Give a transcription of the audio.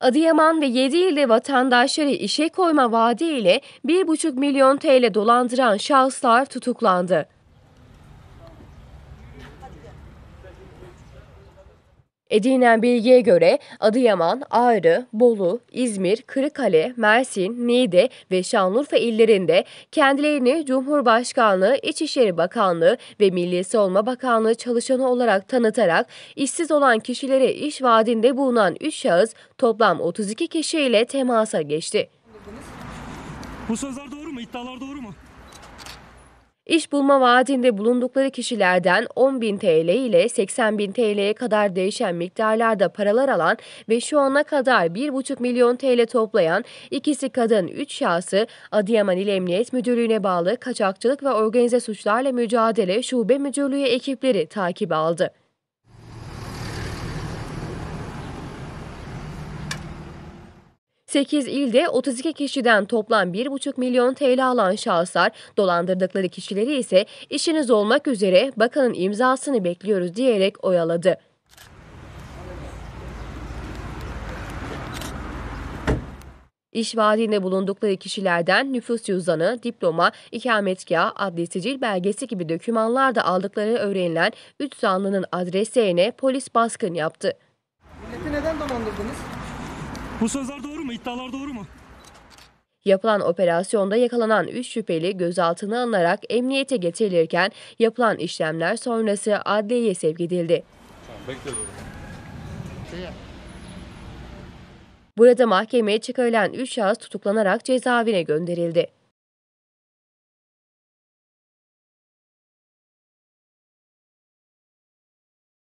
Adıyaman ve 7 ilde vatandaşları işe koyma vaadiyle 1,5 milyon TL dolandıran şahıslar tutuklandı. Edinen bilgiye göre Adıyaman, Ağrı, Bolu, İzmir, Kırıkkale, Mersin, Niğde ve Şanlıurfa illerinde kendilerini Cumhurbaşkanlığı, İçişleri Bakanlığı ve Milli Savunma Bakanlığı çalışanı olarak tanıtarak işsiz olan kişilere iş vaadinde bulunan 3 şahıs toplam 32 kişiyle temasa geçti. Bu sözler doğru mu? İddialar doğru mu? İş bulma vaadinde bulundukları kişilerden 10.000 TL ile 80.000 TL'ye kadar değişen miktarlarda paralar alan ve şu ana kadar 1,5 milyon TL toplayan ikisi kadın 3 şahsı Adıyaman İl Emniyet Müdürlüğü'ne bağlı Kaçakçılık ve Organize Suçlarla Mücadele Şube Müdürlüğü ekipleri takip aldı. 8 ilde 32 kişiden toplam 1,5 milyon TL alan şahıslar dolandırdıkları kişileri ise işiniz olmak üzere bakanın imzasını bekliyoruz diyerek oyaladı. İş vaadinde bulundukları kişilerden nüfus cüzdanı, diploma, ikametgah, adli sicil belgesi gibi dokümanlar da aldıkları öğrenilen 3 zanlının adreslerine polis baskın yaptı. Milleti neden dolandırdınız? Bu sözler doğru mu? İddialar doğru mu? Yapılan operasyonda yakalanan 3 şüpheli gözaltına alınarak emniyete getirilirken yapılan işlemler sonrası adliyeye sevk edildi. Burada mahkemeye çıkarılan 3 şahıs tutuklanarak cezaevine gönderildi.